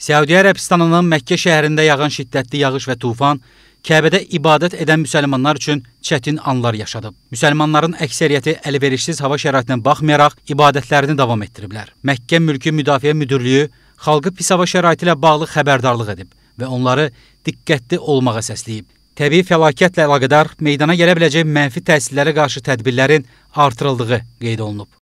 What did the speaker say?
Səudiyyə Ərəbistanının Məkkə şəhərində yağan şiddətli yağış və tufan Kəbədə ibadət edən müsəlmanlar üçün çətin anlar yaşadıb. Müsəlmanların əksəriyyəti əlverişsiz hava şəraitinə baxmayaraq ibadətlərini davam etdiriblər. Məkkə Mülki Müdafiə Müdürlüyü xalqı pis hava şəraiti ilə bağlı xəbərdarlıq edib və onları diqqətli olmağa səsləyib. Təbii fəlakətlə əlaqədar meydana gələ biləcək mənfi təsirlərə qarşı tədbirlərin artırıldığı qeyd olunub.